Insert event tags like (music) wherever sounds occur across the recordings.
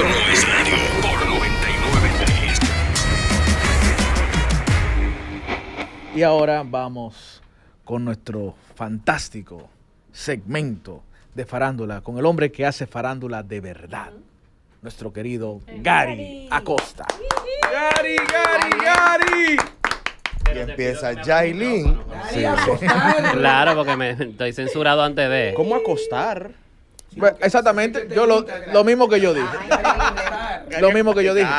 Este. Y ahora vamos con nuestro fantástico segmento de farándula con el hombre que hace farándula de verdad. Nuestro querido Gary Acosta. Gary, Gary, Gary. Y empieza Jailin. Claro, porque me estoy censurado antes de. ¿Cómo acostar? exactamente, yo lo, mismo que yo dije. lo mismo que yo dije.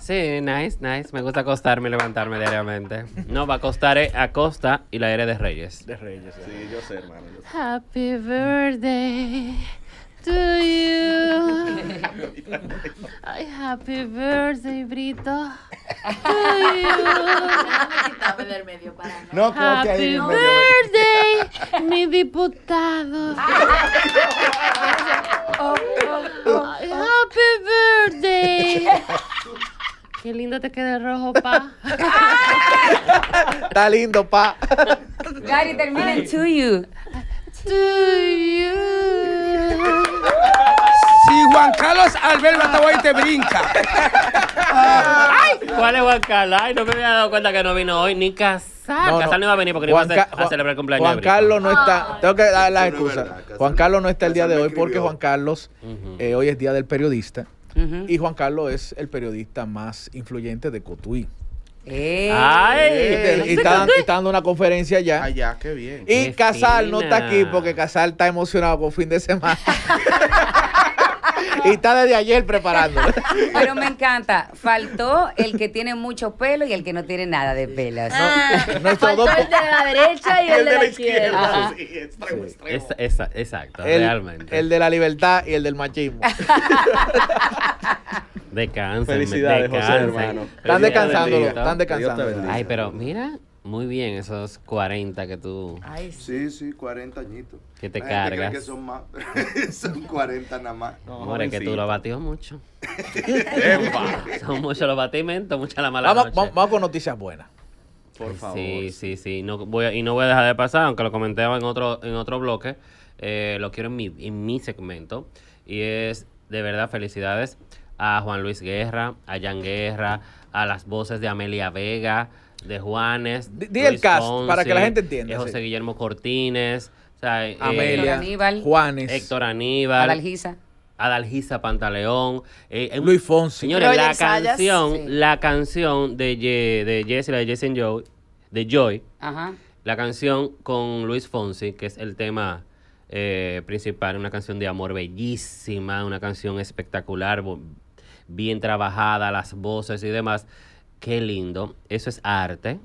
Sí, nice, nice. Me gusta acostarme y levantarme diariamente. No, va a costar eh, a Costa y la aire de Reyes. De Reyes, sí, yo sé, hermano. Happy birthday to you. Ay, happy birthday, Brito. To you. medio para no, happy birthday, mi diputado. happy birthday. Qué lindo te queda el rojo, pa. Está lindo, pa. Gary, termina en to you. To you. Juan Carlos Alberto Bataguay te brinca. Ay, ¿Cuál es Juan Carlos? Ay, no me había dado cuenta que no vino hoy, ni Casal. Casal no. iba a venir porque ni iba a, celebrar el cumpleaños. Juan Carlos no está. Tengo que dar las excusas. Juan Carlos no está el día de hoy porque Juan Carlos, eh, hoy es día del periodista. Y Juan Carlos es el periodista más influyente de Cotuí. Eh, Ay, y, está, dando una conferencia allá. Allá, qué bien. Y Casal no está aquí porque Casal está emocionado por fin de semana. (laughs) y está desde ayer preparando. Pero me encanta. Faltó el que tiene mucho pelo y el que no tiene nada de pelo. Ah, faltó el de la derecha y el, de la, izquierda. exacto, realmente. El de la libertad y el del machismo. (laughs) descansa Felicidades, hermano. Están descansando. están descansando. Ay, pero mira, muy bien, esos 40 que tú. sí. sí, 40 añitos. Que te cargas. son más. 40 (laughs) nada más. No, que tú lo batió mucho. (laughs) son muchos los batimentos, mucha la mala. Vamos, vamos con noticias buenas. Por favor. Sí, sí, sí. No voy y no voy a dejar de pasar, aunque lo comenté en otro, en otro bloque. Eh, lo quiero en mi, en mi segmento. Y es de verdad felicidades a Juan Luis Guerra, a Jan Guerra, a las voces de Amelia Vega de Juanes. el cast para que la gente entienda. José Guillermo Cortines, eh, Amelia, Juanes, Héctor Aníbal, Adalgisa. Adalgisa Pantaleón, eh, Luis Fonsi. Señores, la canción, la canción de, de Jesse, la de Joy, de la canción con Luis Fonsi, que es el tema eh, principal, una canción de amor bellísima, una canción espectacular, bien trabajada, las voces y demás. Qué lindo. Eso es arte.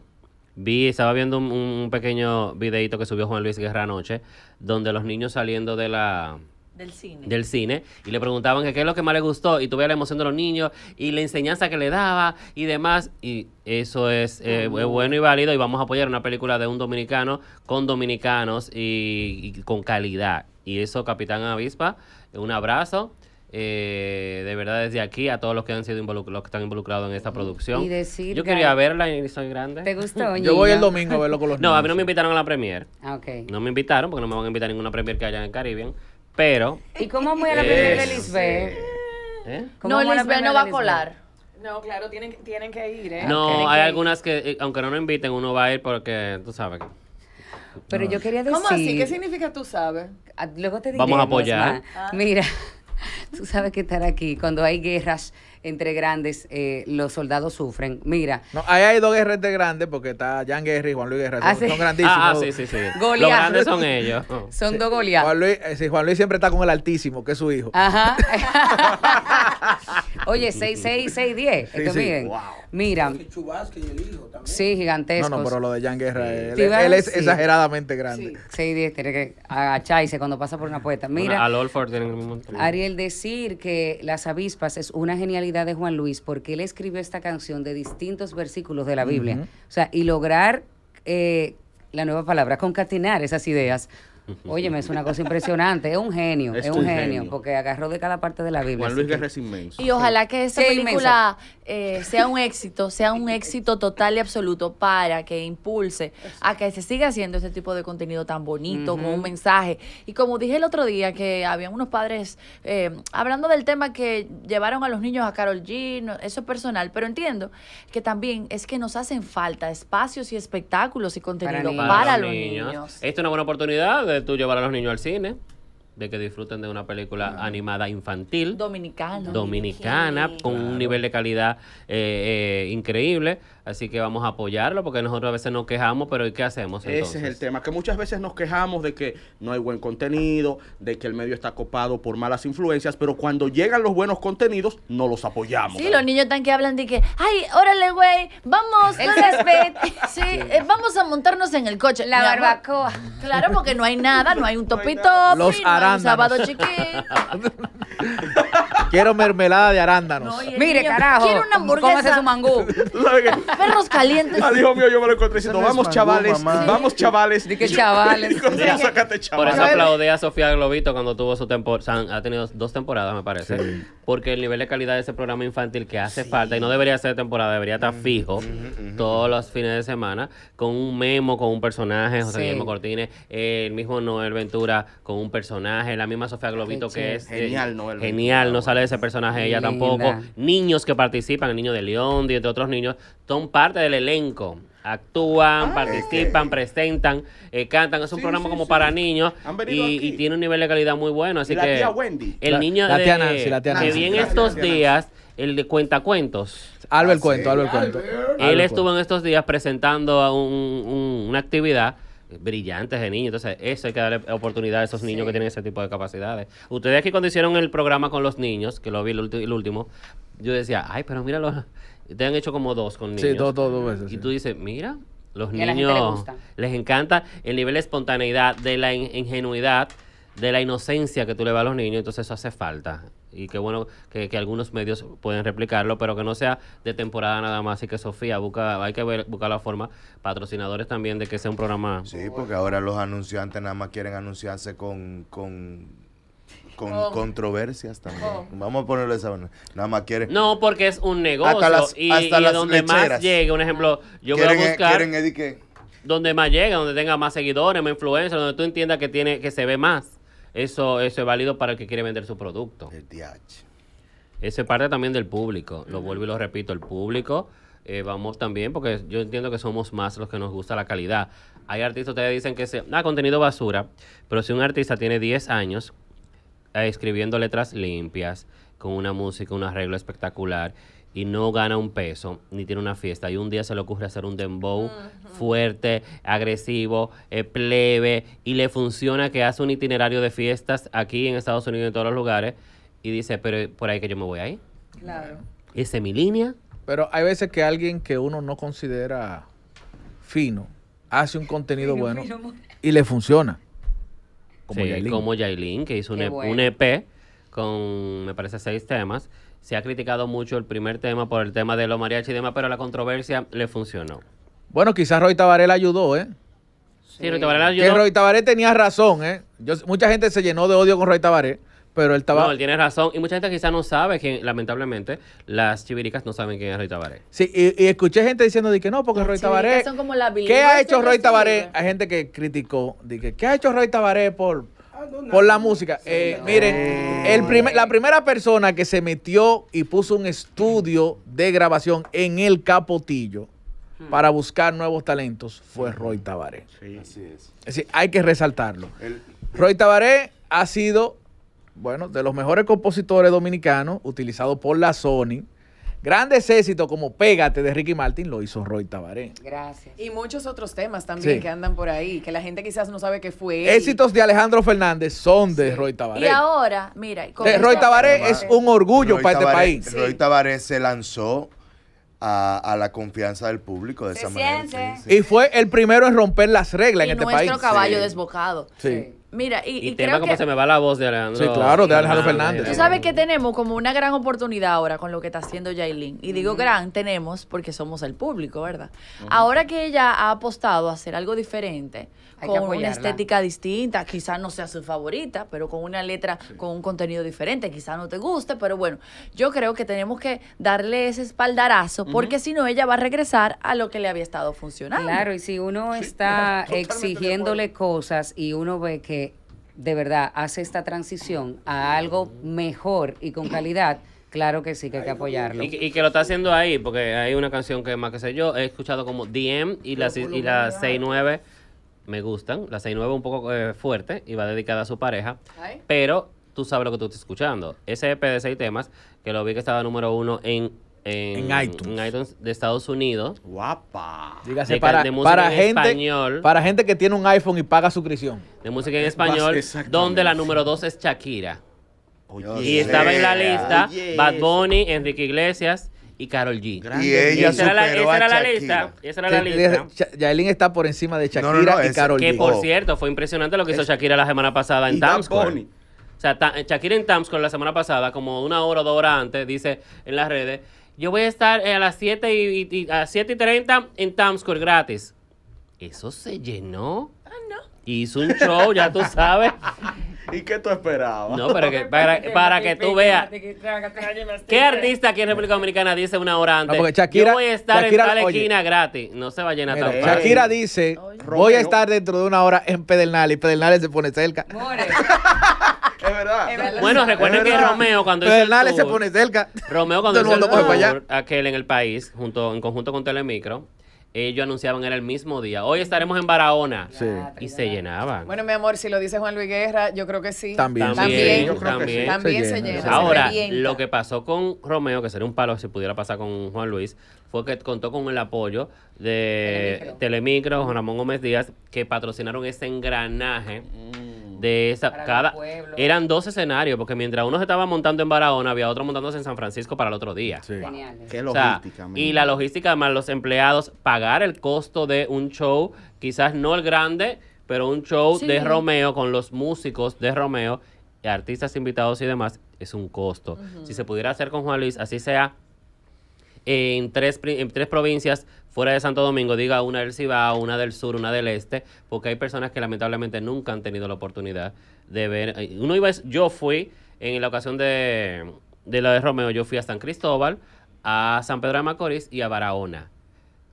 Vi, estaba viendo un, pequeño videito que subió Juan Luis Guerra anoche, donde los niños saliendo de la, del cine. Y le preguntaban qué es lo que más les gustó. Y tuve la emoción de los niños y la enseñanza que le daba y demás. Y eso es, eh, bueno y válido. Y vamos a apoyar una película de un dominicano con dominicanos y, y con calidad. Y eso, Capitán Avispa, un abrazo. Eh, de verdad, desde aquí a todos los que han sido involucrados, los que están involucrados en esta producción. Y yo quería verla y soy grande. ¿Te gustó? yo voy el domingo a verlo con los (laughs) No, a mí no me invitaron a la premiere. Ah, no me invitaron porque no me van a invitar a ninguna premiere que haya en el Caribe, Pero. ¿Y cómo voy a la premiere eh, de Lisbeth? ¿Eh? No, Lisbeth no va a colar. No, claro, tienen, tienen que ir, ¿eh? No, hay algunas que, aunque no nos inviten, uno va a ir porque tú sabes Pero yo quería decir. ¿Cómo así? ¿Qué significa tú sabes? Ah, luego te Vamos a apoyar. Ah. Mira. Tú sabes que estar aquí cuando hay guerras entre grandes eh, los soldados sufren. Mira. No, ahí hay dos guerreros de grandes porque está Jan Guerra y Juan Luis Guerra. son, ah, grandísimos. Ah, sí, sí, sí. Los grandes son ellos. (laughs) Son dos goleados Juan Luis, eh, Juan Luis siempre está con el altísimo, que es su hijo. Ajá. (laughs) (laughs) Oye, 6, 6, 6, 10. Esto miren. Mira. Chubasque y el hijo también. Sí, gigantesco. No, no, pero lo de Jan Guerra, él, él, es exageradamente grande. 6, 10, tiene que agacharse cuando pasa por una puerta. Mira. Ariel, decir que las avispas es una genialidad de Juan Luis, porque él escribió esta canción de distintos versículos de la Biblia. O sea, y lograr eh, la nueva palabra, concatenar esas ideas Óyeme, es una cosa impresionante. Es un genio, es, un genio, porque agarró de cada parte de la Biblia. Juan Luis Guerra es inmenso. Y ojalá que esta película eh, sea un éxito, sea un éxito total y absoluto para que impulse a que se siga haciendo este tipo de contenido tan bonito, con un mensaje. Y como dije el otro día, que habían unos padres eh, hablando del tema que llevaron a los niños a Carol G, eso es personal, pero entiendo que también es que nos hacen falta espacios y espectáculos y contenido para, los niños. niños. Esta es una buena oportunidad de tú llevar a los niños al cine, de que disfruten de una película animada infantil. Dominicana. Dominicana, con un nivel de calidad eh, eh, increíble. Así que vamos a apoyarlo porque nosotros a veces nos quejamos, pero ¿y qué hacemos? Entonces? Ese es el tema, que muchas veces nos quejamos de que no hay buen contenido, de que el medio está copado por malas influencias, pero cuando llegan los buenos contenidos, no los apoyamos. Sí, los niños están que hablan de que, ay, órale, güey, vamos, el (laughs) sí, eh, vamos a montarnos en el coche. La barbacoa. Claro, porque no hay nada, no hay un topito, (laughs) no, hay un sábado chiquito. (laughs) Quiero mermelada de arándanos. Mire, carajo. Quiero una hamburguesa. de su mangú. (laughs) Perros calientes. Al ah, hijo mío yo me lo encontré diciendo, vamos, chavales, vamos, chavales, (laughs) di chavales. chavales. Por eso aplaudí a Sofía Globito cuando tuvo su temporada. Ha tenido dos temporadas, me parece. Porque el nivel de calidad de ese programa infantil que hace falta, y no debería ser temporada, debería estar mm, fijo mm, mm, todos los fines de semana, con un memo, con un personaje, José Guillermo Cortines, el mismo Noel Ventura con un personaje, la misma Sofía Globito que es. Eh, genial, Noel. Genial, no sale ese personaje ella tampoco. Niños que participan, el niño de León, de otros niños, son parte del elenco. Actúan, ah, participan, presentan, eh, cantan. Es un programa como para niños y, tiene un nivel de calidad muy bueno. Así que el niño de, tía la Nancy. que estos días el de cuentacuentos. Albert ah, Cuento, Albert Cuento. Él estuvo en estos días presentando una actividad brillantes de niños. Entonces, eso hay que darle oportunidad a esos niños que tienen ese tipo de capacidades. Ustedes que cuando hicieron el programa con los niños, que lo vi el, último, yo decía, ay, pero mira, te han hecho como dos con niños. Sí, dos, dos, Y tú dices, mira, los niños les encanta el nivel de espontaneidad, de la ingenuidad de la inocencia que tú le vas a los niños, entonces eso hace falta. Y qué bueno que, algunos medios pueden replicarlo, pero que no sea de temporada nada más. Así que Sofía, busca, hay que ver, buscar la forma, patrocinadores también, de que sea un programa. Sí, porque ahora los anunciantes nada más quieren anunciarse con, con controversias también. Vamos a ponerle esa nada más quieren. No, porque es un negocio hasta y, donde más llegue, un ejemplo, yo voy a e- buscar e- donde más llega, donde tenga más seguidores, más influencia, donde tú entiendas que tiene que se ve más. Eso, eso es válido para el que quiere vender su producto. El DH. Ese parte también del público. Lo vuelvo y lo repito, el público. Eh, vamos también, porque yo entiendo que somos más los que nos gusta la calidad. Hay artistas, ustedes dicen que se, ah, contenido basura, pero si un artista tiene 10 años eh, escribiendo letras limpias, con una música, un arreglo espectacular, y no gana un peso, ni tiene una fiesta, y un día se le ocurre hacer un dembow fuerte, agresivo, eh, plebe, y le funciona que hace un itinerario de fiestas aquí en Estados Unidos, y en todos los lugares, y dice, pero eh, por ahí que yo me voy ahí. Claro. Esa es mi línea. Pero hay veces que alguien que uno no considera fino, hace un contenido bueno y le funciona. Como sí, que hizo un, e un EP con, me parece, seis temas se ha criticado mucho el primer tema por el tema de los mariachis y demás, pero la controversia le funcionó. Bueno, quizás Roy le ayudó, ¿eh? Sí, Roy la ayudó. Que Roy Tabaré tenía razón, ¿eh? mucha gente se llenó de odio con Roy Tabaré, Pero él estaba... No, él tiene razón. Y mucha gente quizás no sabe que, lamentablemente, las chiviricas no saben quién es Roy Tabaré. Sí, y, escuché gente diciendo que no, porque Roy Tabaré. Son como la ¿Qué ha hecho Roy Tabaré? Hay gente que criticó. De que, ¿Qué ha hecho Roy Tabaré por, por la música. Eh, miren, el la primera persona que se metió y puso un estudio de grabación en el Capotillo hmm. para buscar nuevos talentos fue Roy Tabaré. Sí. Así es. es decir, hay que resaltarlo. Roy Tabaré ha sido, bueno, de los mejores compositores dominicanos Utilizado por la Sony Grandes éxitos como Pégate de Ricky Martin lo hizo Roy Tabaré. Gracias. Y muchos otros temas también que andan por ahí, que la gente quizás no sabe qué fue. Él. Éxitos de Alejandro Fernández son de Roy Tabaré. Y ahora, mira. Eh, Roy Tabaré es un orgullo para este país. Roy Tabaré se lanzó a, la confianza del público de esa manera. Y fue el primero en romper las reglas en este país. Nuestro caballo desbocado. sí. Mira, y, tema como se me va la voz de Alejandro. Sí, claro, de Alejandro Fernández. Tú sabes que tenemos como una gran oportunidad ahora con lo que está haciendo Yailin. Y digo gran, tenemos porque somos el público, ¿verdad? Ahora que ella ha apostado a hacer algo diferente, con una estética distinta, quizás no sea su favorita, pero con una letra, con un contenido diferente, quizás no te guste, pero bueno, yo creo que tenemos que darle ese espaldarazo, porque si no, ella va a regresar a lo que le había estado funcionando. Claro, y si uno está exigiéndole cosas y uno ve que de verdad hace esta transición a algo mejor y con calidad, Claro que sí, que hay que apoyarlo. Y, y, que lo está haciendo ahí, porque hay una canción que más que sé yo, he escuchado como DM y la, y la me gustan, la es un poco eh, fuerte y va dedicada a su pareja, pero tú sabes lo que tú estás escuchando. Ese EP de seis temas, que lo vi que estaba número uno en en, iTunes. de Estados Unidos. Guapa. Dígase para, gente, español, para gente que tiene un iPhone y paga suscripción. De música en español, donde la número dos es Shakira. y estaba en la lista Bad Bunny, Enrique Iglesias y Carol G. Y ella esa era la, lista. Esa era la lista. Yailin está por encima de Shakira y Carol G. Que por cierto, fue impresionante lo que hizo Shakira la semana pasada en Times O sea, Shakira en Times con la semana pasada, como una hora o dos horas antes, dice en las redes yo voy a estar eh, a las 7 y, y 30 en Times Square gratis. Eso se llenó. Ah, no. Hizo un show, ya tú sabes. (laughs) ¿Y qué tú esperabas? No, que, (laughs) para, que tú veas. ¿Qué artista aquí en República Dominicana dice una hora antes? Ah, Yo voy a estar en tal esquina gratis. No se va a llenar tampoco. Shakira dice, voy a estar dentro de una hora en Pedernales. Y Pedernales se pone cerca. (laughs) Es verdad. Bueno, recuerden que Romeo cuando hizo el tour, se pone cerca. Romeo cuando hizo el aquel en el país, junto, en conjunto con Telemicro, ellos anunciaban era el mismo día. Hoy estaremos en Barahona. Y se llenaban. Bueno, mi amor, si lo dice Juan Luis Guerra, yo creo que sí. También. Yo que sí. también se, Ahora, lo que pasó con Romeo, que sería un palo si pudiera pasar con Juan Luis, fue que contó con el apoyo de Telemicro, Juan Ramón Gómez Díaz, que patrocinaron ese engranaje. Mm de esa cada eran dos escenarios porque mientras uno se estaba montando en Barahona había otro montándose en San Francisco para el otro día Qué logística, y la logística más los empleados pagar el costo de un show quizás no el grande pero un show de Romeo con los músicos de Romeo artistas invitados y demás es un costo si se pudiera hacer con Juan Luis así sea en tres, en tres provincias fuera de Santo Domingo, diga una del Cibao, una del Sur, una del Este, porque hay personas que lamentablemente nunca han tenido la oportunidad de ver. Eh, uno iba, yo fui en la ocasión de, de la de Romeo, yo fui a San Cristóbal, a San Pedro de Macorís y a Barahona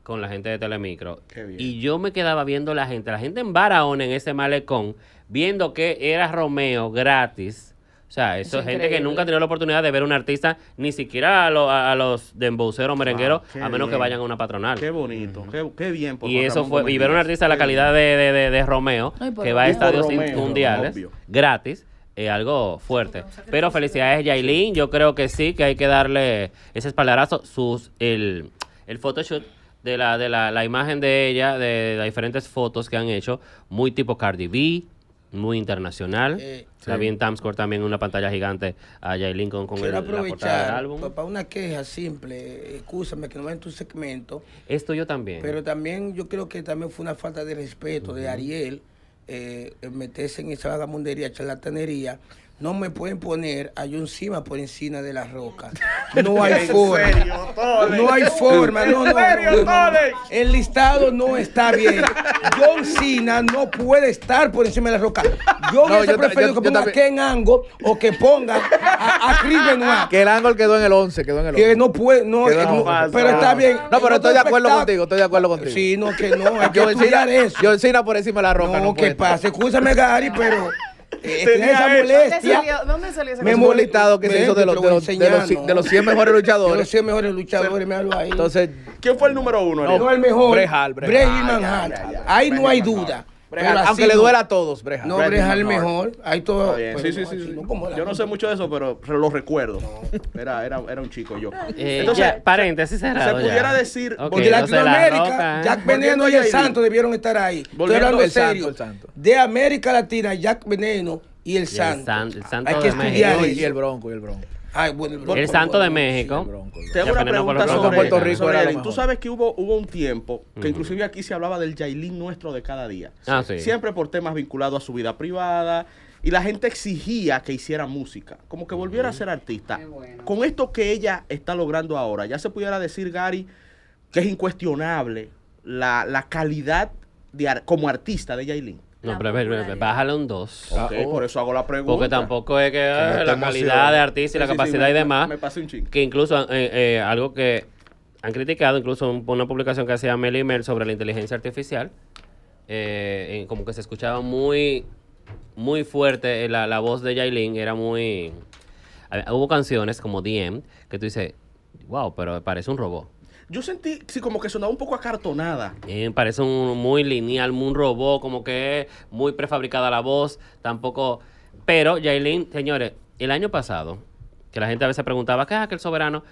con la gente de Telemicro. Y yo me quedaba viendo la gente, la gente en Barahona, en ese malecón, viendo que era Romeo gratis o sea, eso es, gente que nunca ha tenido la oportunidad de ver un artista, ni siquiera a, los a, los los merenguero, merengueros, a menos que vayan a una patronal. Qué bonito, qué, qué, bien. y eso fue, y ver un artista de la calidad de, de, de, Romeo, que va a estadios mundiales, gratis, es algo fuerte. Pero felicidades, Yailin. Yo creo que sí, que hay que darle ese espaldarazo. Sus, el, el photoshoot de la, de la, imagen de ella, de, de las diferentes fotos que han hecho, muy tipo Cardi B, muy internacional. Eh, también la Tamscore también una pantalla gigante a Jay Lincoln con Quiero el, aprovechar, la del álbum. Para una queja simple, escúchame que no va en tu segmento. Esto yo también. Pero también yo creo que también fue una falta de respeto de Ariel eh, meterse en esa vagamundería, charlatanería no me pueden poner a John Cena por encima de la roca. (laughs) No hay forma. Serio, no hay forma. No, no, El listado no está bien. John Cena no puede estar por encima de la roca. Yo hubiese preferido que ponga Ken Angle o que ponga a, a Chris Que el Angle quedó en el 11, quedó en el 11. Que no puede, eh, no, pero está bien. No, pero estoy de acuerdo contigo, estoy de acuerdo contigo. Sí, no, que no, hay que estudiar eso. John Cena por encima de la roca. No, que pasa. Escúchame, Gary, pero... Eh, Tenía esa molestia. ¿Dónde salió, dónde salió esa Me he molestado que se hizo de los, de, los, de, los, 100 mejores luchadores. De los 100 mejores luchadores, me hablo ahí. Entonces, ¿quién fue el número uno? No, el mejor. Brejal, Manhattan. Ah, ahí no hay duda aunque le duela a todos, Breja. No, Breja el mejor. Pues, sí, sí, sí. yo no sé mucho de eso, pero lo recuerdo. Era, era, un chico yo. Eh, Entonces, ya, paréntesis cerrado. Se pudiera decir. porque de Latinoamérica, ¿eh? Jack Veneno y el Santo debieron estar ahí. Estoy hablando en serio. De América Latina, Jack Veneno y el, Santo. el santo Hay que estudiar. Y el Bronco, y el Bronco el, Santo de México. te una pregunta sobre, Puerto Rico Tú sabes que hubo, hubo un tiempo que inclusive aquí se hablaba del Yailin nuestro de cada día. Ah, Siempre por temas vinculados a su vida privada. Y la gente exigía que hiciera música, como que volviera a ser artista. Con esto que ella está logrando ahora, ya se pudiera decir, Gary, que es incuestionable la, calidad de, como artista de Yailin. No, pero, bájalo en bájale un 2. Ah, por eso hago la pregunta. Porque tampoco es que, eh, la calidad de artista y la capacidad y demás. Que incluso eh, eh, algo que han criticado, incluso una publicación que hacía Mel y sobre la inteligencia artificial, como que se escuchaba muy, muy fuerte la, la voz de Yailin, era muy... Hubo canciones como DM que tú dices, wow, pero parece un robot yo sentí sí, como que sonaba un poco acartonada. Eh, parece muy lineal, muy robot, como que muy prefabricada la voz, tampoco... Pero, Yailin, señores, el año pasado, que la gente a veces preguntaba, ¿qué es aquel soberano?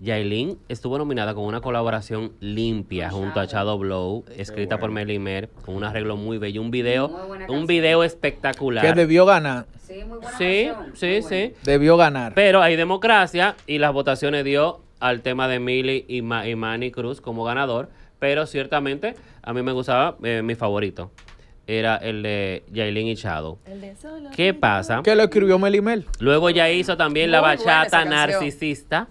Yailin estuvo nominada con una colaboración limpia junto a Shadow Blow, escrita por por Mer, con un arreglo muy bello, un video, un video espectacular. Que debió ganar. Sí, muy sí, sí, sí. Debió ganar. Pero hay democracia y las votaciones dio al tema de Mili y, Manny Cruz como ganador, pero ciertamente a mí me gustaba eh, mi favorito. Era el de Yailin y Shadow. ¿Qué pasa? Que lo escribió Mel? Luego ya hizo también la bachata narcisista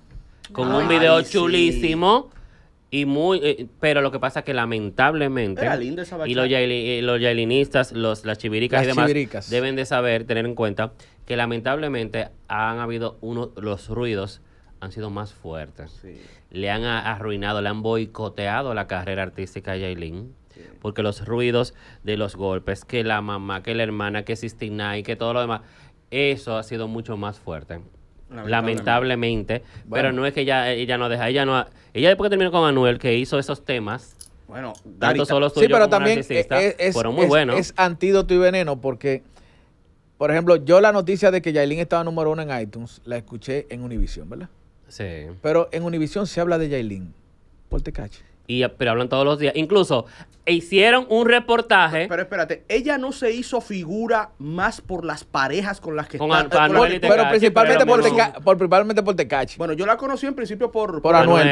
con un video chulísimo. Y muy, eh, pero lo que pasa es que lamentablemente y los, eh, los yailinistas, las chiviricas y demás deben de saber, tener en cuenta que lamentablemente han habido unos los ruidos han sido más fuertes. Le han arruinado, le han boicoteado la carrera artística a Yailin. Porque los ruidos de los golpes, que la mamá, que la hermana, que Sistina y que todo lo demás, eso ha sido mucho más fuerte. Lamentablemente. Pero no es que ella, ella no deja, ella no ella después que terminó con Manuel, que hizo esos temas. Bueno, tanto solo sí, pero también es, fueron muy buenos. Es antídoto y veneno porque, por ejemplo, yo la noticia de que Yailin estaba número uno en iTunes la escuché en Univision, ¿verdad? Pero en Univision se habla de Yailin. Por Tecachi Y, pero hablan todos los días. Incluso hicieron un reportaje. Pero, espérate, ella no se hizo figura más por las parejas con las que con Anuel y pero principalmente por, Tecachi. Bueno, yo la conocí en principio por, por, Anuel,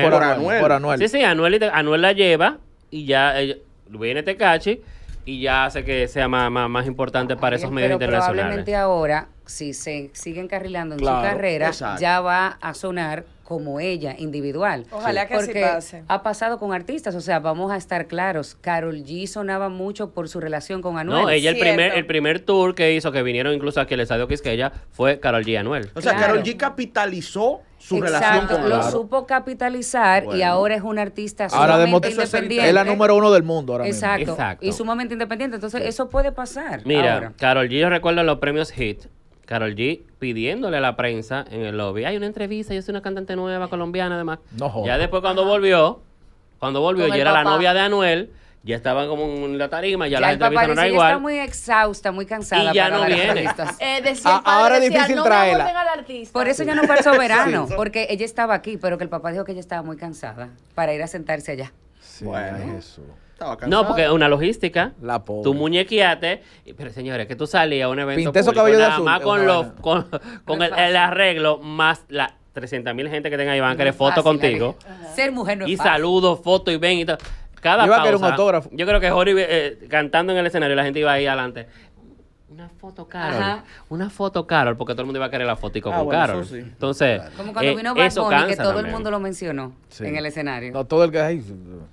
Sí, sí, Anuel, la lleva y ya eh, viene Tecachi y ya hace que sea más, más, importante ah, para esos medios pero internacionales. Probablemente ahora, si se siguen encarrilando en su carrera, ya va a sonar como ella, individual. Ojalá que Porque ha pasado con artistas, o sea, vamos a estar claros, Carol G sonaba mucho por su relación con Anuel. No, ella el primer, el primer tour que hizo, que vinieron incluso aquí al Estadio ella fue Carol G y Anuel. O sea, Carol G capitalizó su relación con lo supo capitalizar y ahora es un artista sumamente independiente. Es la número uno del mundo ahora Exacto, mismo. Exacto. Y sumamente independiente. Entonces, eso puede pasar. Mira, Carol G, yo recuerdo los premios Hit Carol G pidiéndole a la prensa en el lobby, hay una entrevista, yo soy una cantante nueva colombiana además. No Ya después cuando volvió, cuando volvió, ya era la novia de Anuel, ya estaba como en la tarima, ya, la entrevista no era igual. está muy exhausta, muy cansada. Y ya no viene. Eh, ah, ahora es difícil traerla. Por eso ya no fue verano soberano, porque ella estaba aquí, pero que el papá dijo que ella estaba muy cansada para ir a sentarse allá. eso. No, porque es una logística. La pobre. Tú Pero señores, que tú salías a un evento. Pinté de azul, más con, los, con, el, arreglo, más la 300 mil gente que tenga ahí van a querer foto contigo. Ser mujer no es Y saludos, fotos y ven y todo. Cada yo iba a querer un autógrafo. Yo creo que Jorge eh, cantando en el escenario, la gente iba ahí adelante. Una foto Carol. Una foto Carol, porque todo el mundo iba a querer la foto y ah, con Carol. Entonces, como cuando eh, vino Bad Bunny, que todo el mundo lo mencionó en el escenario. todo el que ahí.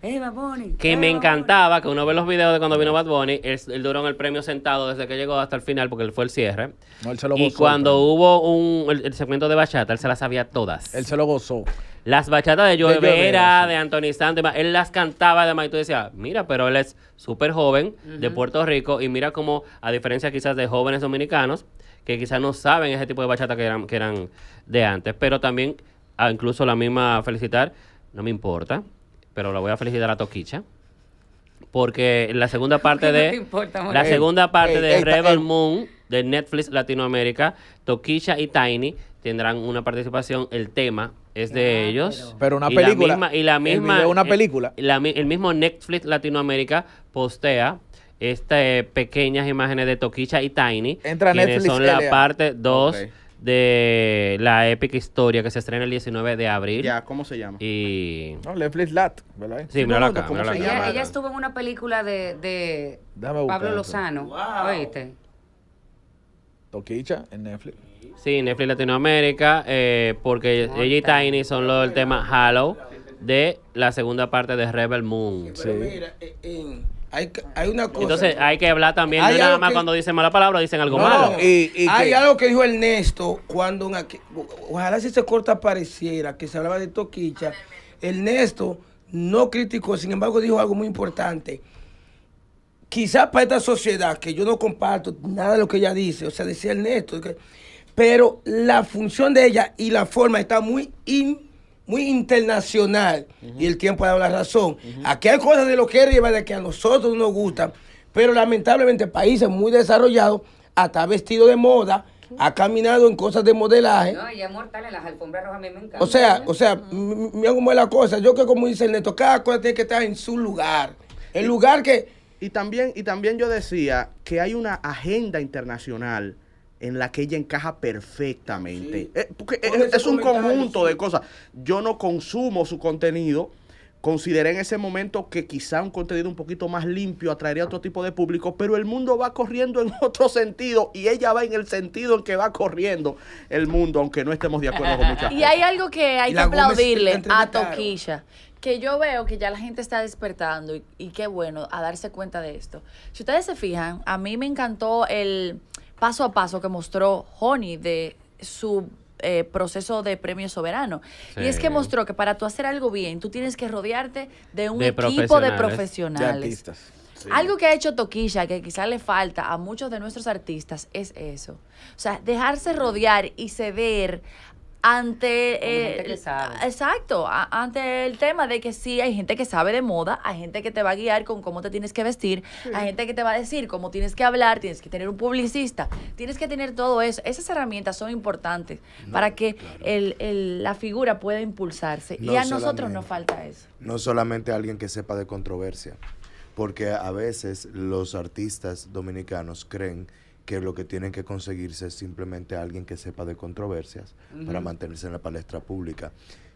Eh, Bad Bunny, que eh, me encantaba que uno ve los videos de cuando vino Bad Bunny, él, duró en el premio sentado desde que llegó hasta el final, porque él fue el cierre. y cuando hubo un, el, el, segmento de bachata, él se las sabía todas. Él se lo gozó. Las bachatas de Joe Vera, de Anthony Santos, él las cantaba además, y tú decías, mira, pero él es súper joven de Puerto Rico y mira cómo, a diferencia quizás de jóvenes dominicanos, que quizás no saben ese tipo de bachata que eran, que eran de antes, pero también, ah, incluso la misma felicitar, no me importa, pero la voy a felicitar a Toquicha porque la segunda (laughs) parte de la segunda parte de Rebel Moon de Netflix Latinoamérica, Toquicha y Tiny tendrán una participación. El tema es de ah, ellos. Pero, una película. y la misma. una eh, película. El, mismo Netflix Latinoamérica postea estas pequeñas imágenes de Toquicha y Tiny. Entra quienes Son la parte 2 de la épica historia que se estrena el 19 de abril. Ya, ¿cómo se llama? Y... No, Netflix Lat, ¿verdad? Sí, no la Ella, estuvo en una película de, Pablo Lozano. Toquicha en Netflix. Sí, Netflix Latinoamérica, eh, porque ella y Tiny son los del tema Halo de la segunda parte de Rebel Moon. Sí. Mira, eh, hay, una cosa. Entonces hay que hablar también, no nada más cuando dicen mala palabra, dicen algo malo. hay algo que dijo Ernesto cuando, ojalá si se corta pareciera, que se hablaba de Toquicha. Ernesto no criticó, sin embargo dijo algo muy importante. Quizás para esta sociedad, que yo no comparto nada de lo que ella dice, o sea, decía Ernesto, que pero la función de ella y la forma está muy, muy internacional y el tiempo ha dado la razón. Aquí hay cosas de lo que arriba de que a nosotros nos gusta pero lamentablemente países muy desarrollados, hasta vestido de moda, ha caminado en cosas de modelaje. No, y es mortal en las alfombras rojas me encanta. O sea, o sea, mira cómo es la cosa. Yo que como dice neto, cada cosa tiene que estar en su lugar. El lugar que... Y también, y también yo decía que hay una agenda internacional en la que ella encaja perfectamente. Eh, porque es, un conjunto de cosas. Yo no consumo su contenido. Consideré en ese momento que quizá un contenido un poquito más limpio atraería a otro tipo de público, pero el mundo va corriendo en (laughs) otro sentido y ella va en el sentido en que va corriendo el mundo, aunque no estemos de acuerdo con muchas cosas. (laughs) Y hay algo que hay que aplaudirle a Toquilla que yo veo que ya la gente está despertando y, y, qué bueno a darse cuenta de esto. Si ustedes se fijan, a mí me encantó el, paso a paso que mostró Honey de su eh, proceso de premio soberano. Y es que mostró que para tú hacer algo bien, tú tienes que rodearte de un equipo de profesionales. Algo que ha hecho Toquilla, que quizás le falta a muchos de nuestros artistas, es eso. O sea, dejarse rodear y ceder ante eh, exacto ante el tema de que sí hay gente que sabe de moda hay gente que te va a guiar con cómo te tienes que vestir hay gente que te va a decir cómo tienes que hablar tienes que tener un publicista tienes que tener todo eso esas herramientas son importantes para que el, la figura pueda impulsarse y a nosotros nos falta eso no solamente alguien que sepa de controversia porque a veces los artistas dominicanos creen que lo que tienen que conseguirse es simplemente alguien que sepa de controversias para mantenerse en la palestra pública.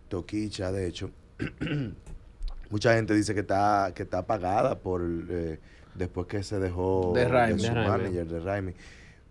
Toquicha, de hecho, (clears throat) mucha gente dice que está, que está pagada por eh, después que se dejó de, su manager de Raimi.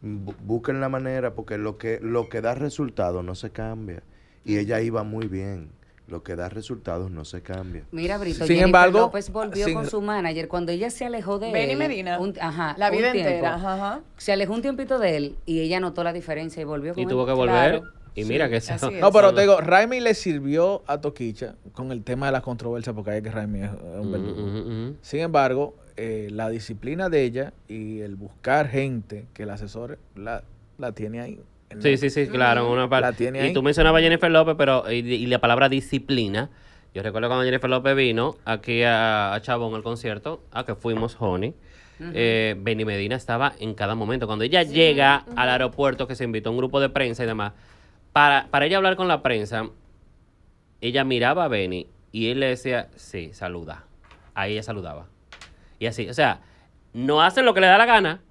Busquen la manera porque lo que, lo que da resultado no se cambia. Y ella iba muy bien lo que da resultados no se cambia. Mira, Brito, sin embargo, López volvió con su manager cuando ella se alejó de Benny Medina. ajá, la vida tiempo, entera. Se alejó un tiempito de él y ella notó la diferencia y volvió con Y tuvo que volver. Y mira que eso. No, pero te digo, Raimi le sirvió a Toquicha con el tema de la controversia, porque hay que Raimi es un verdugo. Sin embargo, eh, la disciplina de ella y el buscar gente que la asesore, la, la tiene ahí. Sí, sí, sí, claro. Una parte Y tú mencionabas a Jennifer López, pero y, la palabra disciplina. Yo recuerdo cuando Jennifer López vino aquí a, Chabón al concierto, a que fuimos Honey. Eh, Benny Medina estaba en cada momento. Cuando ella llega al aeropuerto, que se invitó a un grupo de prensa y demás, para, para ella hablar con la prensa, ella miraba a Benny y él le decía, sí, saluda. Ahí ella saludaba. Y así, o sea, no hace lo que le da la gana,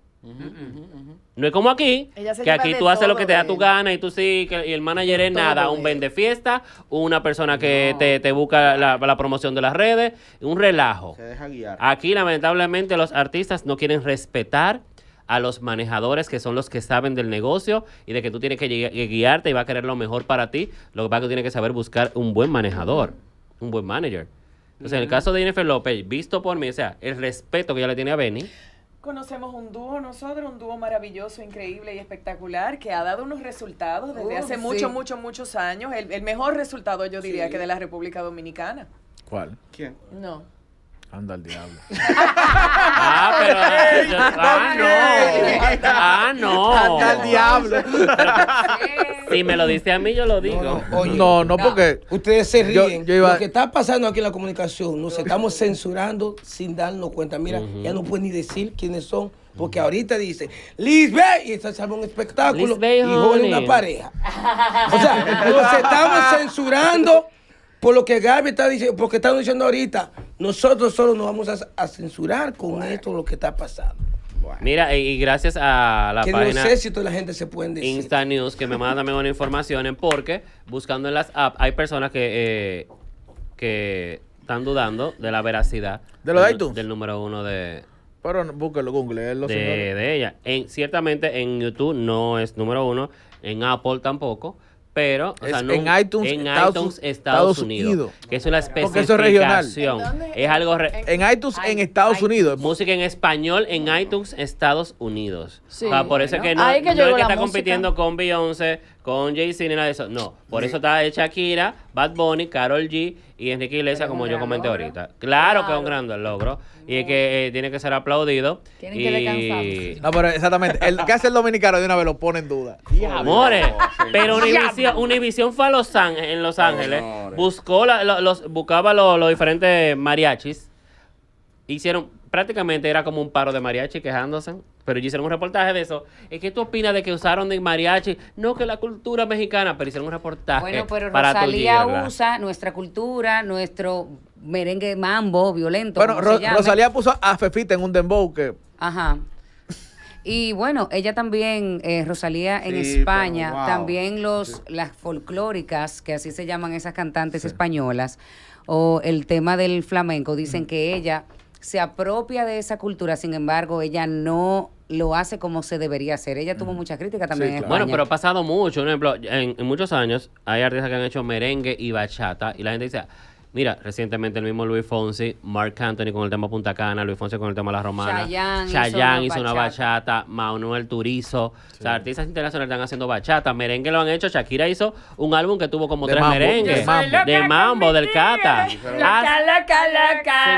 no es como aquí, que aquí tú haces lo que te da tu gana y tú sí, que, y el manager es nada, un vende fiesta, una persona que te, busca la, promoción de las redes, un relajo. Se deja guiar. Aquí lamentablemente los artistas no quieren respetar a los manejadores que son los que saben del negocio y de que tú tienes que guiarte y va a querer lo mejor para ti, lo que pasa es que tienes que saber buscar un buen manejador, un buen manager. Entonces, en el caso de Jennifer López, visto por mí, o sea, el respeto que ella le tiene a Benny Conocemos un dúo nosotros, un dúo maravilloso, increíble y espectacular que ha dado unos resultados desde hace muchos, muchos, muchos años. El, mejor resultado, yo diría, que de la República Dominicana. ¿Cuál? ¿Quién? No. Anda al diablo. (laughs) ah, pero. ah, no. Ah, no. Anda al diablo. si me lo dice a mí, yo lo digo. No, no, porque. Ustedes se ríen. Lo que está pasando aquí en la comunicación, nos estamos censurando sin darnos cuenta. Mira, ya no pueden ni decir quiénes son. Porque ahorita dice, Lisbeth, y está salvo un espectáculo. y joven una pareja. O sea, nos estamos censurando por lo que Gaby está diciendo, porque estamos diciendo ahorita, nosotros solo nos vamos a, censurar con esto lo que está pasando. Mira, y gracias a la que no sé si toda la gente se puede. decir. Insta News, que me manda también una información porque buscando en las apps hay personas que, eh, que están dudando de la veracidad ¿De los del, del número uno de, pero búsquelo, Google, él lo de, de ella. ciertamente en YouTube no es número uno, en Apple tampoco, pero o en iTunes, Estados, Unidos, Que es una especie de eso es regional. Es algo en iTunes, en Estados Unidos. Música en español en iTunes, Estados Unidos. Ah, por eso es que no, que que está compitiendo con Beyoncé, con Jay-Z ni nada de eso. No, por eso está de Shakira, Bad Bunny, Carol G y Enrique Iglesias, como yo comenté ahorita. Claro, que es un gran logro y es que eh, tiene que ser aplaudido. Tienen y... que No, pero exactamente. El, ¿Qué hace el dominicano de una vez lo pone en duda? Amores, pero Univision, fue a Los Ángeles, en Los Ángeles, buscó la, los, buscaba los, diferentes mariachis, hicieron prácticamente era como un paro de mariachi quejándose pero yo hicieron un reportaje de eso. es qué tú opinas de que usaron de mariachi? No, que la cultura mexicana, pero hicieron un reportaje. Bueno, pero Rosalía usa nuestra cultura, nuestro merengue mambo violento. Bueno, Rosalía puso a Fefita en un dembow que. Ajá. Y bueno, ella también, eh, Rosalía en España, también los las folclóricas, que así se llaman esas cantantes españolas, o el tema del flamenco, dicen mm. que ella se apropia de esa cultura, sin embargo, ella no lo hace como se debería hacer. Ella tuvo mucha crítica también. Bueno, pero ha pasado mucho. Por ejemplo, en, en, muchos años hay artistas que han hecho merengue y bachata y la gente dice, Mira, recientemente el mismo Luis Fonsi, Mark Anthony con el tema Punta Cana, Luis Fonsi con el tema La Romana, Chayanne, hizo, una, bachata. Manuel Turizo, artistas internacionales están haciendo bachata, merengue lo han hecho, Shakira hizo un álbum que tuvo como tres merengues, de mambo, del cata.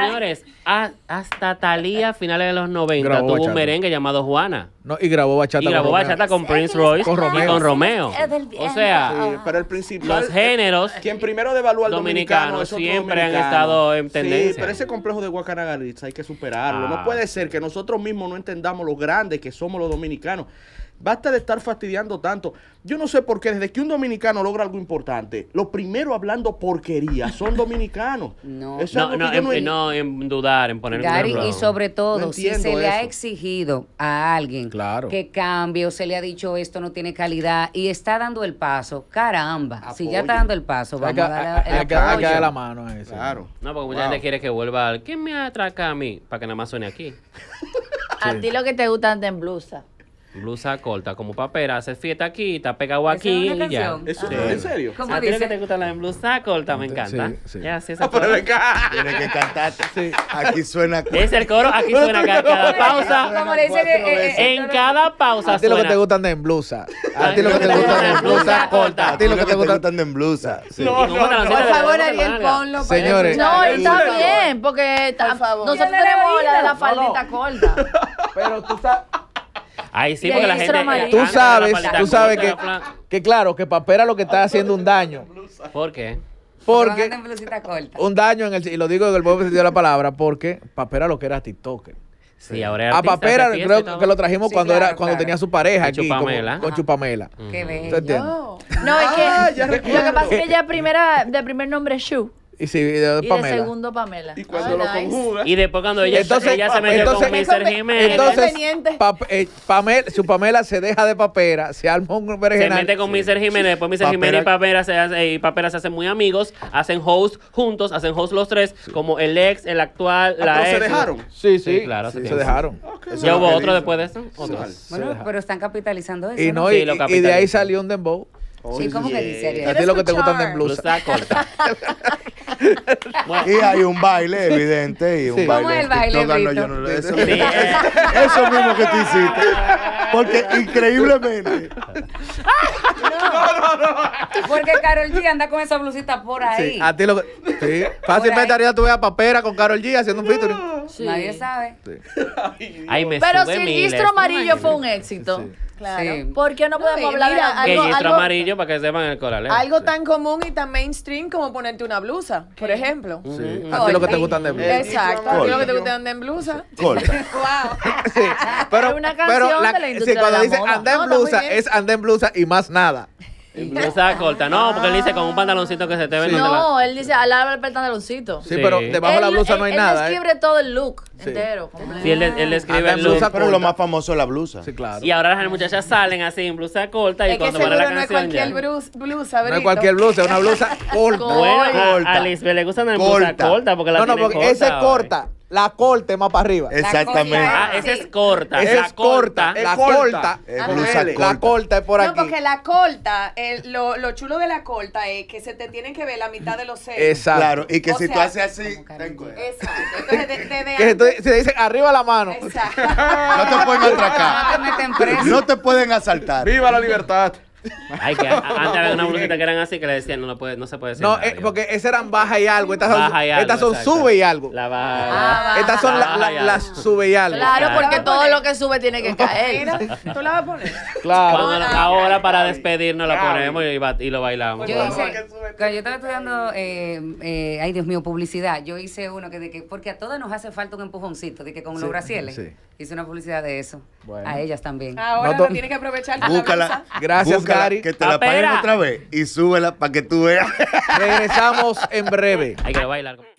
Señores, hasta Thalía, finales de los 90, tuvo un merengue llamado Juana. No, y grabó bachata y grabó con bachata con Prince Royce Romeo. Y con Romeo. O sea, el los géneros. Quien primero devaluó al dominicano, dominicano siempre han estado en Sí, pero ese complejo de guacanagalitza hay que superarlo. No ah. puede ser que nosotros mismos no entendamos lo grandes que somos los dominicanos. Basta de estar fastidiando tanto. Yo no sé por qué, desde que un dominicano logra algo importante, lo primero hablando porquería, son (laughs) dominicanos. no, no, no, en, dudar, en poner y sobre todo, si se le ha exigido a alguien que cambie o se le ha dicho esto no tiene calidad y está dando el paso, caramba, si ya está dando el paso, vamos a, a, la mano a eso. Claro. No, porque mucha gente quiere que vuelva al, ¿quién me atraca a mí? Para que nada más suene aquí. (laughs) A ti lo que te gusta anda en blusa blusa corta como papera, haces fiesta aquí, está pegado aquí y ya. ¿Eso, ah. ¿En serio? ¿Cómo ti lo que te gusta la blusa corta, me encanta. Sí, sí. Ya, sí, ah, Tienes que cantarte. Sí. Aquí suena. Es el coro, aquí suena cada, (laughs) pausa. Como le en cada pausa. A ti lo que te gustan de en blusa. A ti lo que te gusta de blusa corta. A ti lo que te gusta de en blusa. No, Por favor, Ariel, ponlo. Señores. No, está bien, porque nosotros tenemos la de la faldita corta. Pero tú sabes. Ahí sí, porque la gente. Eh, tú sabes, tú sabes que, que, claro, que Papera lo que está haciendo un daño. ¿Por qué? Porque. Un daño en el. Y lo digo en el buen sentido de la palabra, porque Papera lo que era TikToker. Sí, ahora a Papera creo que lo trajimos cuando era cuando tenía su pareja aquí Chupamela. con Chupamela. Qué bello. No, es ah, que lo que pasa es que ella primera de primer nombre es Shu. Y segundo Pamela. Y cuando ah, lo conjuga. Y después cuando ella, se mete con Mr. Jiménez. Entonces, eh, Pamela, su Pamela se deja de papera, se arma un vergenal Se mete con Mr. Jiménez, después Mr. Jiménez y papera, se y papera se hacen muy amigos, hacen host juntos, hacen host los tres, como el ex, el actual, ah, la ex. se dejaron? Sí, sí. claro, se, dejaron. Ah, ¿Ya hubo otro después de eso? Bueno, pero están capitalizando eso. Y, de ahí salió un dembow. Sí, como que dice? A ti lo que te gustan de blusa. corta. (laughs) Y hay un baile, evidente, y un baile. ¿Cómo es el baile, yo eso, mismo que tú hiciste. Porque increíblemente. No, no, no. Porque Carol G anda con esa blusita por ahí. a ti lo Sí. Fácilmente haría tu vea papera con Carol G haciendo un featuring. Nadie sabe. Pero si el registro amarillo fue un éxito. Claro. Sí. ¿Por qué no podemos hablar mira, de algo, algo, amarillo para que sepan el coral? ¿eh? Algo sí. tan común y tan mainstream como ponerte una blusa, por ejemplo. Sí. Mm -hmm. A ti lo que te gustan de blusa. Exacto. A ti lo que te gustan de blusa. (laughs) Corta. wow. (laughs) (laughs) Sí. Pero, una canción pero la, de la industria sí, cuando dice anda en blusa, es anda en blusa y más nada. Blusa corta. No, porque él dice con un ah. pantaloncito que se te ve. No, él dice al lado el pantaloncito. Sí, pero debajo de la blusa no hay nada. Él ¿eh? escribe todo el look entero. Sí, él, él describe el blusa Pero lo más famoso es la blusa. Sí, claro. Y ahora las muchachas salen así en blusa corta y cuando a la canción. No es cualquier blusa blusa, No es cualquier blusa, es una blusa (laughs) corta. Bueno, corta. A, a le gustan las blusa corta porque la No, no, porque esa es corta la corte más para arriba. Exactamente. Ah, esa es corta. Esa es corta. La corta. La corta. es por aquí. No, porque la corta, el, lo, lo, chulo de la corta es que se te tienen que ver la mitad de los senos. Exacto. Claro, y que si tú haces así, tengo Exacto. Entonces, (laughs) te, dicen arriba la mano. Exacto. (laughs) No te pueden (laughs) atracar. No te pueden asaltar. ¡Viva la libertad! Ay, que (laughs) antes había una bolsita que eran así que le decían, no, no, puede, no se puede decir No, eh, porque esas eran baja y algo. Estas baja son, y algo, estas son sube y algo. La baja. Ah, estas son las sube y algo. Claro, porque todo lo que sube tiene que caer. ¿Tú la vas a poner? Claro. ahora para despedirnos la ponemos y, lo bailamos. Yo hice, yo estaba estudiando, eh, eh, ay Dios mío, publicidad, yo hice uno que de que, porque a todas nos hace falta un empujoncito, de que con los bracieles. Hice una publicidad de eso. A ellas también. Ahora no, tienes que aprovechar. Búscala. Gracias, que te la paguen otra vez y súbela para que tú veas. Regresamos en breve. Hay que bailar.